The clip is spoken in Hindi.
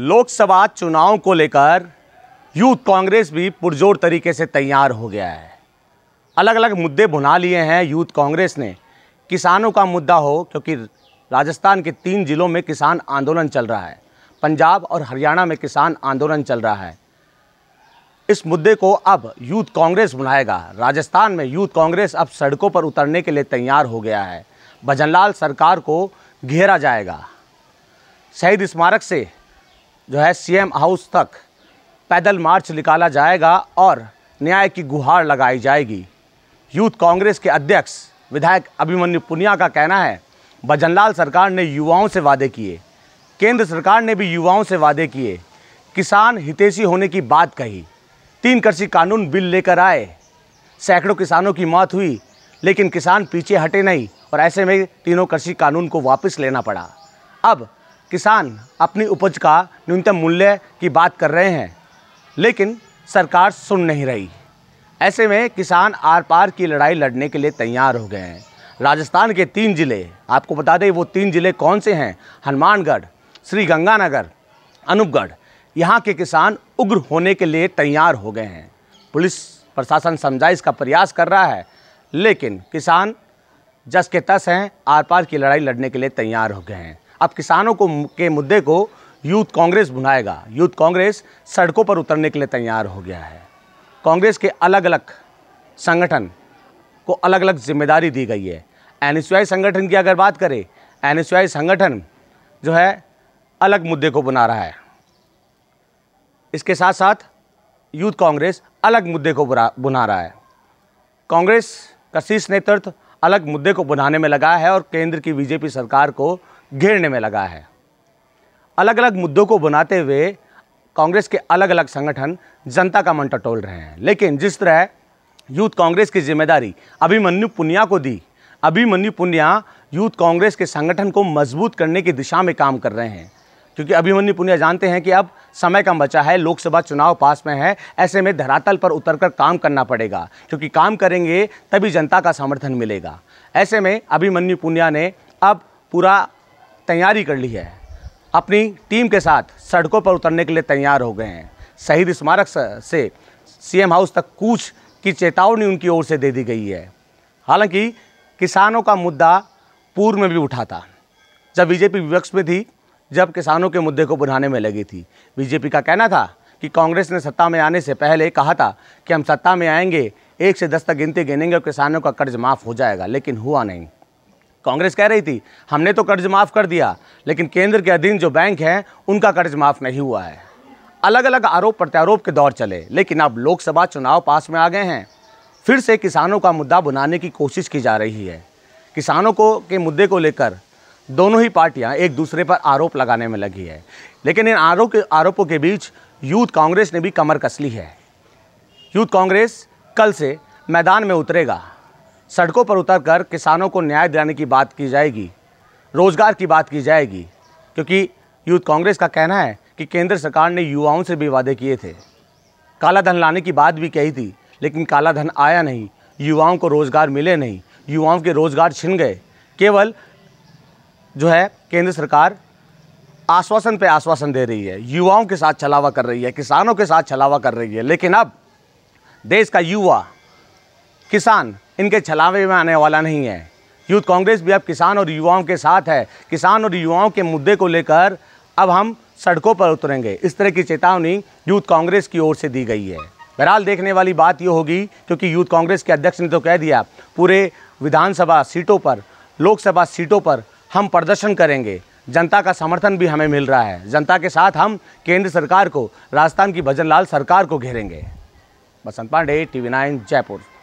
लोकसभा चुनाव को लेकर यूथ कांग्रेस भी पुरजोर तरीके से तैयार हो गया है अलग अलग मुद्दे भुना लिए हैं यूथ कांग्रेस ने किसानों का मुद्दा हो क्योंकि राजस्थान के तीन ज़िलों में किसान आंदोलन चल रहा है पंजाब और हरियाणा में किसान आंदोलन चल रहा है इस मुद्दे को अब यूथ कांग्रेस बुलाएगा राजस्थान में यूथ कांग्रेस अब सड़कों पर उतरने के लिए तैयार हो गया है भजनलाल सरकार को घेरा जाएगा शहीद स्मारक से जो है सीएम हाउस तक पैदल मार्च निकाला जाएगा और न्याय की गुहार लगाई जाएगी यूथ कांग्रेस के अध्यक्ष विधायक अभिमन्यु पुनिया का कहना है भजनलाल सरकार ने युवाओं से वादे किए केंद्र सरकार ने भी युवाओं से वादे किए किसान हितेशी होने की बात कही तीन कृषि कानून बिल लेकर आए सैकड़ों किसानों की मौत हुई लेकिन किसान पीछे हटे नहीं और ऐसे में तीनों कृषि कानून को वापस लेना पड़ा अब किसान अपनी उपज का न्यूनतम मूल्य की बात कर रहे हैं लेकिन सरकार सुन नहीं रही ऐसे में किसान आर पार की लड़ाई लड़ने के लिए तैयार हो गए हैं राजस्थान के तीन ज़िले आपको बता दें वो तीन ज़िले कौन से हैं हनुमानगढ़ श्री गंगानगर अनूपगढ़ यहाँ के किसान उग्र होने के लिए तैयार हो गए हैं पुलिस प्रशासन समझाइश का प्रयास कर रहा है लेकिन किसान जस के तस हैं आर पार की लड़ाई लड़ने के लिए तैयार हो गए हैं अब किसानों को के मुद्दे को यूथ कांग्रेस बुनाएगा यूथ कांग्रेस सड़कों पर उतरने के लिए तैयार हो गया है कांग्रेस के अलग अलग संगठन को अलग अलग जिम्मेदारी दी गई है एन संगठन की अगर बात करें एन संगठन जो है अलग मुद्दे को बना रहा है इसके साथ साथ यूथ कांग्रेस अलग मुद्दे को बुना रहा है कांग्रेस का शीर्ष नेतृत्व अलग मुद्दे को बनाने में लगा है और केंद्र की बीजेपी सरकार को घेरने में लगा है अलग अलग मुद्दों को बनाते हुए कांग्रेस के अलग अलग संगठन जनता का मन टटोल रहे हैं लेकिन जिस तरह यूथ कांग्रेस की जिम्मेदारी अभिमन्यु पुनिया को दी अभिमन्यु पुनिया यूथ कांग्रेस के संगठन को मजबूत करने की दिशा में काम कर रहे हैं क्योंकि अभिमन्यु पुनिया जानते हैं कि अब समय कम बचा है लोकसभा चुनाव पास में है ऐसे में धरातल पर उतर कर काम करना पड़ेगा क्योंकि काम करेंगे तभी जनता का समर्थन मिलेगा ऐसे में अभिमन्यु पुनिया ने अब पूरा तैयारी कर ली है अपनी टीम के साथ सड़कों पर उतरने के लिए तैयार हो गए हैं शहीद स्मारक से सीएम हाउस तक कूच की चेतावनी उनकी ओर से दे दी गई है हालांकि किसानों का मुद्दा पूर्व में भी उठा था जब बीजेपी विपक्ष में थी जब किसानों के मुद्दे को बुझाने में लगी थी बीजेपी का कहना था कि कांग्रेस ने सत्ता में आने से पहले कहा था कि हम सत्ता में आएंगे एक से दस तक गिनते गिनेंगे और किसानों का कर्ज माफ़ हो जाएगा लेकिन हुआ नहीं कांग्रेस कह रही थी हमने तो कर्ज माफ़ कर दिया लेकिन केंद्र के अधीन जो बैंक हैं उनका कर्ज माफ़ नहीं हुआ है अलग अलग आरोप प्रत्यारोप के दौर चले लेकिन अब लोकसभा चुनाव पास में आ गए हैं फिर से किसानों का मुद्दा बनाने की कोशिश की जा रही है किसानों को के मुद्दे को लेकर दोनों ही पार्टियां एक दूसरे पर आरोप लगाने में लगी है लेकिन इन आरोप आरोपों के बीच यूथ कांग्रेस ने भी कमर कस ली है यूथ कांग्रेस कल से मैदान में उतरेगा सड़कों पर उतरकर किसानों को न्याय दिलाने की बात की जाएगी रोज़गार की बात की जाएगी क्योंकि यूथ कांग्रेस का कहना है कि केंद्र सरकार ने युवाओं से भी वादे किए थे काला धन लाने की बात भी कही थी लेकिन काला धन आया नहीं युवाओं को रोज़गार मिले नहीं युवाओं के रोज़गार छिन गए केवल जो है केंद्र सरकार आश्वासन पे आश्वासन दे रही है युवाओं के साथ छलावा कर रही है किसानों के साथ छलावा कर रही है लेकिन अब देश का युवा किसान इनके छलावे में आने वाला नहीं है यूथ कांग्रेस भी अब किसान और युवाओं के साथ है किसान और युवाओं के मुद्दे को लेकर अब हम सड़कों पर उतरेंगे इस तरह की चेतावनी यूथ कांग्रेस की ओर से दी गई है बहरहाल देखने वाली बात ये होगी क्योंकि यूथ कांग्रेस के अध्यक्ष ने तो कह दिया पूरे विधानसभा सीटों पर लोकसभा सीटों पर हम प्रदर्शन करेंगे जनता का समर्थन भी हमें मिल रहा है जनता के साथ हम केंद्र सरकार को राजस्थान की भजनलाल सरकार को घेरेंगे बसंत पांडे टीवी नाइन जयपुर